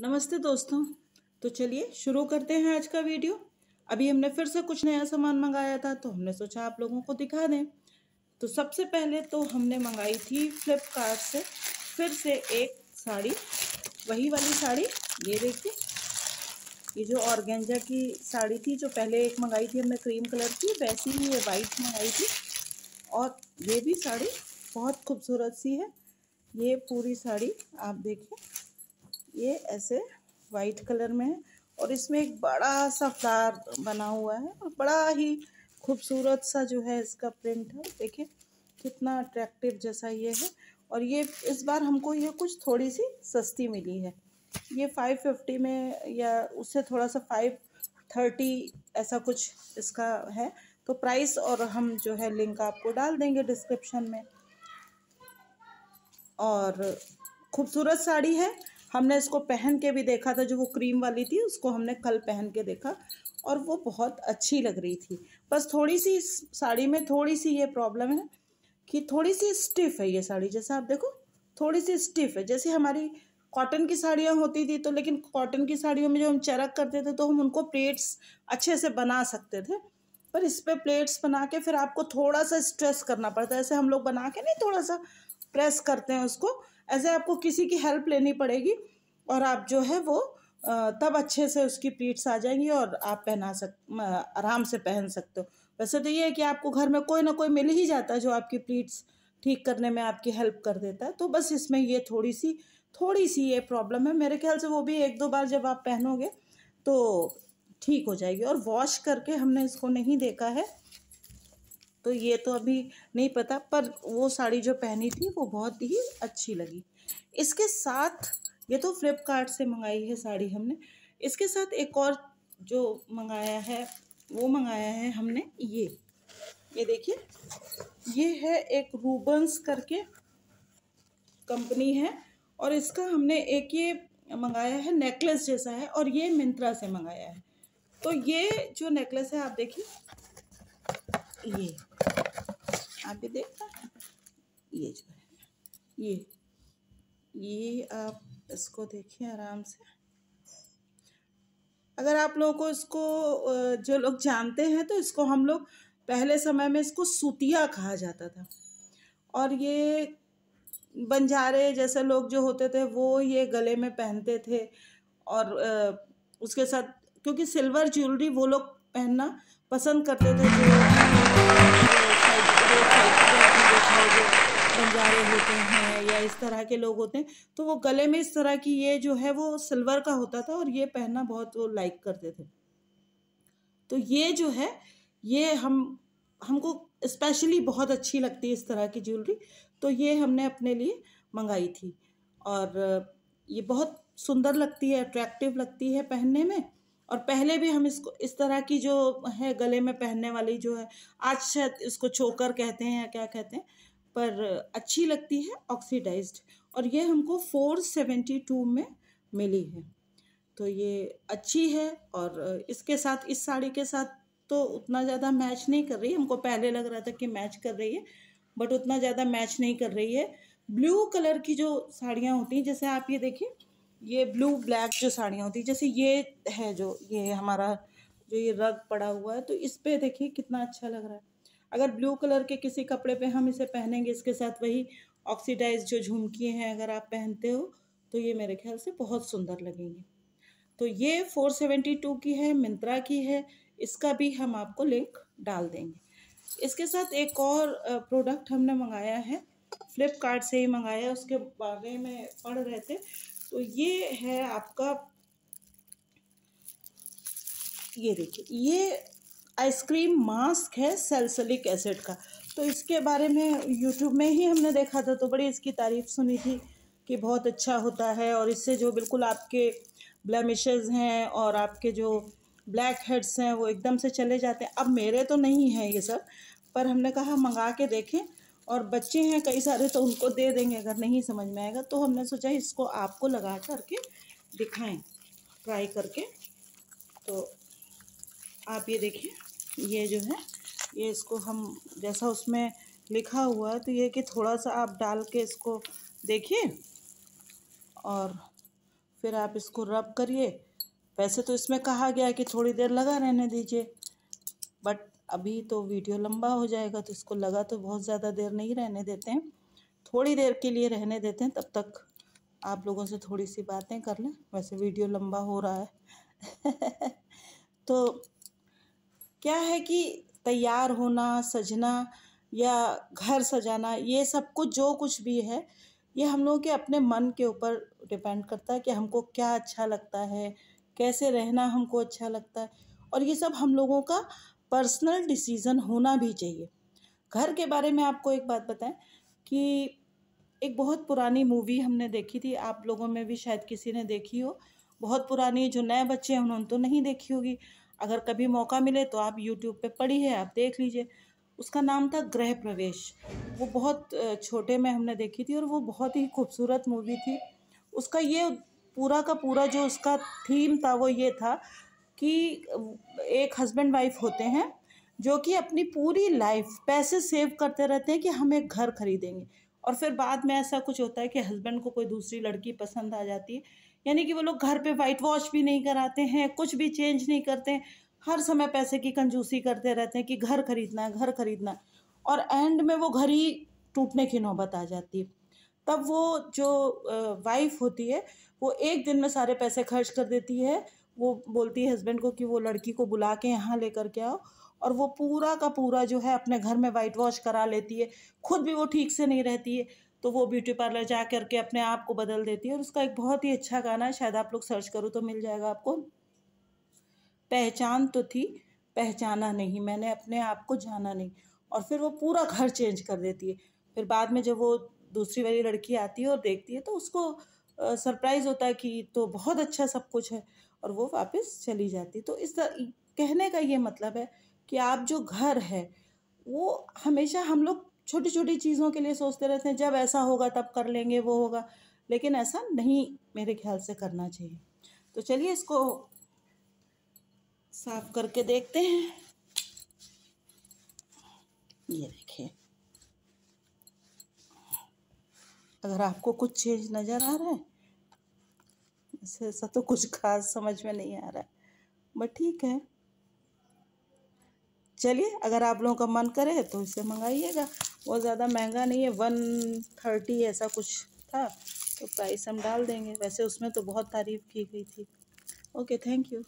नमस्ते दोस्तों तो चलिए शुरू करते हैं आज का वीडियो अभी हमने फिर से कुछ नया सामान मंगाया था तो हमने सोचा आप लोगों को दिखा दें तो सबसे पहले तो हमने मंगाई थी फ्लिपकार्ट से फिर से एक साड़ी वही वाली साड़ी ये देखिए ये जो ऑर्गेंजा की साड़ी थी जो पहले एक मंगाई थी हमने क्रीम कलर की वैसी ही ये वाइट मंगाई थी और ये भी साड़ी बहुत खूबसूरत सी है ये पूरी साड़ी आप देखें ये ऐसे वाइट कलर में है और इसमें एक बड़ा सा फ्लावर बना हुआ है और बड़ा ही खूबसूरत सा जो है इसका प्रिंट है देखिए कितना अट्रैक्टिव जैसा ये है और ये इस बार हमको ये कुछ थोड़ी सी सस्ती मिली है ये फाइव फिफ्टी में या उससे थोड़ा सा फाइव थर्टी ऐसा कुछ इसका है तो प्राइस और हम जो है लिंक आपको डाल देंगे डिस्क्रिप्शन में और खूबसूरत साड़ी है हमने इसको पहन के भी देखा था जो वो क्रीम वाली थी उसको हमने कल पहन के देखा और वो बहुत अच्छी लग रही थी बस थोड़ी सी साड़ी में थोड़ी सी ये प्रॉब्लम है कि थोड़ी सी स्टिफ है ये साड़ी जैसे आप देखो थोड़ी सी स्टिफ है जैसे हमारी कॉटन की साड़ियाँ होती थी तो लेकिन कॉटन की साड़ियों में जो हम चरक करते थे तो हम उनको प्लेट्स अच्छे से बना सकते थे पर इस पर प्लेट्स बना के फिर आपको थोड़ा सा स्ट्रेस करना पड़ता है ऐसे हम लोग बना के नहीं थोड़ा सा प्रेस करते हैं उसको ऐसे आपको किसी की हेल्प लेनी पड़ेगी और आप जो है वो तब अच्छे से उसकी प्लीट्स आ जाएंगी और आप पहना सक आराम से पहन सकते हो वैसे तो ये है कि आपको घर में कोई ना कोई मिल ही जाता है जो आपकी प्लीट्स ठीक करने में आपकी हेल्प कर देता है तो बस इसमें ये थोड़ी सी थोड़ी सी ये प्रॉब्लम है मेरे ख्याल से वो भी एक दो बार जब आप पहनोगे तो ठीक हो जाएगी और वॉश करके हमने इसको नहीं देखा है तो ये तो अभी नहीं पता पर वो साड़ी जो पहनी थी वो बहुत ही अच्छी लगी इसके साथ ये तो फ्लिपकार्ट से मंगाई है साड़ी हमने इसके साथ एक और जो मंगाया है वो मंगाया है हमने ये ये देखिए ये है एक रूबंस करके कंपनी है और इसका हमने एक ये मंगाया है नेकलेस जैसा है और ये मिंत्रा से मंगाया है तो ये जो नेकलेस है आप देखिए ये आप ये देखा ये जो है ये ये आप इसको देखिए आराम से अगर आप लोगों को इसको जो लोग जानते हैं तो इसको हम लोग पहले समय में इसको सूतिया कहा जाता था और ये बंजारे जैसे लोग जो होते थे वो ये गले में पहनते थे और उसके साथ क्योंकि सिल्वर ज्वेलरी वो लोग पहनना पसंद करते थे जो तो या इस तरह के लोग होते हैं तो वो गले में इस तरह की ये जो है वो सिल्वर का होता था और ये पहनना बहुत वो लाइक करते थे तो ये जो है ये हम हमको स्पेशली बहुत अच्छी लगती है इस तरह की ज्वेलरी तो ये हमने अपने लिए मंगाई थी और ये बहुत सुंदर लगती है अट्रैक्टिव लगती है पहनने में और पहले भी हम इसको इस तरह की जो है गले में पहनने वाली जो है आज शायद इसको चोकर कहते हैं या क्या कहते हैं पर अच्छी लगती है ऑक्सीडाइज्ड और ये हमको 472 में मिली है तो ये अच्छी है और इसके साथ इस साड़ी के साथ तो उतना ज़्यादा मैच नहीं कर रही हमको पहले लग रहा था कि मैच कर रही है बट उतना ज़्यादा मैच नहीं कर रही है ब्लू कलर की जो साड़ियाँ होती हैं जैसे आप ये देखिए ये ब्लू ब्लैक जो साड़ियाँ होती जैसे ये है जो ये हमारा जो ये रग पड़ा हुआ है तो इस पर देखिए कितना अच्छा लग रहा है अगर ब्लू कलर के किसी कपड़े पे हम इसे पहनेंगे इसके साथ वही ऑक्सीडाइज जो झुमकी हैं अगर आप पहनते हो तो ये मेरे ख्याल से बहुत सुंदर लगेंगे तो ये 472 की है मिंत्रा की है इसका भी हम आपको लिंक डाल देंगे इसके साथ एक और प्रोडक्ट हमने मंगाया है फ्लिपकार्ट से ही मंगाया उसके बारे में पढ़ रहे थे तो ये है आपका ये देखिए ये आइसक्रीम मास्क है सेल्सलिक एसिड का तो इसके बारे में यूट्यूब में ही हमने देखा था तो बड़ी इसकी तारीफ़ सुनी थी कि बहुत अच्छा होता है और इससे जो बिल्कुल आपके ब्लैमिशेज हैं और आपके जो ब्लैक हेड्स हैं वो एकदम से चले जाते हैं अब मेरे तो नहीं है ये सब पर हमने कहा मंगा के देखें और बच्चे हैं कई सारे तो उनको दे देंगे अगर नहीं समझ में आएगा तो हमने सोचा इसको आपको लगा करके दिखाएं ट्राई करके तो आप ये देखिए ये जो है ये इसको हम जैसा उसमें लिखा हुआ है तो ये कि थोड़ा सा आप डाल के इसको देखिए और फिर आप इसको रब करिए वैसे तो इसमें कहा गया है कि थोड़ी देर लगा रहने दीजिए अभी तो वीडियो लंबा हो जाएगा तो इसको लगा तो बहुत ज़्यादा देर नहीं रहने देते हैं थोड़ी देर के लिए रहने देते हैं तब तक आप लोगों से थोड़ी सी बातें कर लें वैसे वीडियो लंबा हो रहा है तो क्या है कि तैयार होना सजना या घर सजाना ये सब कुछ जो कुछ भी है ये हम लोगों के अपने मन के ऊपर डिपेंड करता है कि हमको क्या अच्छा लगता है कैसे रहना हमको अच्छा लगता है और ये सब हम लोगों का पर्सनल डिसीज़न होना भी चाहिए घर के बारे में आपको एक बात बताएं कि एक बहुत पुरानी मूवी हमने देखी थी आप लोगों में भी शायद किसी ने देखी हो बहुत पुरानी जो नए बच्चे हैं उन्होंने तो नहीं देखी होगी अगर कभी मौका मिले तो आप यूट्यूब पे पढ़ी है आप देख लीजिए उसका नाम था गृह प्रवेश वो बहुत छोटे में हमने देखी थी और वो बहुत ही खूबसूरत मूवी थी उसका ये पूरा का पूरा जो उसका थीम था वो ये था कि एक हस्बैंड वाइफ होते हैं जो कि अपनी पूरी लाइफ पैसे सेव करते रहते हैं कि हम एक घर खरीदेंगे और फिर बाद में ऐसा कुछ होता है कि हस्बैंड को कोई दूसरी लड़की पसंद आ जाती है यानी कि वो लोग घर पे वाइट वॉश भी नहीं कराते हैं कुछ भी चेंज नहीं करते हैं हर समय पैसे की कंजूसी करते रहते हैं कि घर खरीदना है घर खरीदना और एंड में वो घर ही टूटने की नौबत आ जाती है तब वो जो वाइफ होती है वो एक दिन में सारे पैसे खर्च कर देती है वो बोलती है हस्बैंड को कि वो लड़की को बुला के यहाँ लेकर के आओ और वो पूरा का पूरा जो है अपने घर में वाइट वॉश करा लेती है खुद भी वो ठीक से नहीं रहती है तो वो ब्यूटी पार्लर जा कर के अपने आप को बदल देती है और उसका एक बहुत ही अच्छा गाना है शायद आप लोग सर्च करो तो मिल जाएगा आपको पहचान तो थी पहचाना नहीं मैंने अपने आप को जाना नहीं और फिर वो पूरा घर चेंज कर देती है फिर बाद में जब वो दूसरी वाली लड़की आती है और देखती है तो उसको सरप्राइज़ होता है कि तो बहुत अच्छा सब कुछ है और वो वापस चली जाती तो इस कहने का ये मतलब है कि आप जो घर है वो हमेशा हम लोग छोटी छोटी चीज़ों के लिए सोचते रहते हैं जब ऐसा होगा तब कर लेंगे वो होगा लेकिन ऐसा नहीं मेरे ख्याल से करना चाहिए तो चलिए इसको साफ करके देखते हैं ये देखिए अगर आपको कुछ चेंज नज़र आ रहा है ऐसे ऐसा तो कुछ खास समझ में नहीं आ रहा है बट ठीक है चलिए अगर आप लोगों का मन करे तो इसे मंगाइएगा वो ज़्यादा महंगा नहीं है वन थर्टी ऐसा कुछ था तो प्राइस हम डाल देंगे वैसे उसमें तो बहुत तारीफ़ की गई थी ओके थैंक यू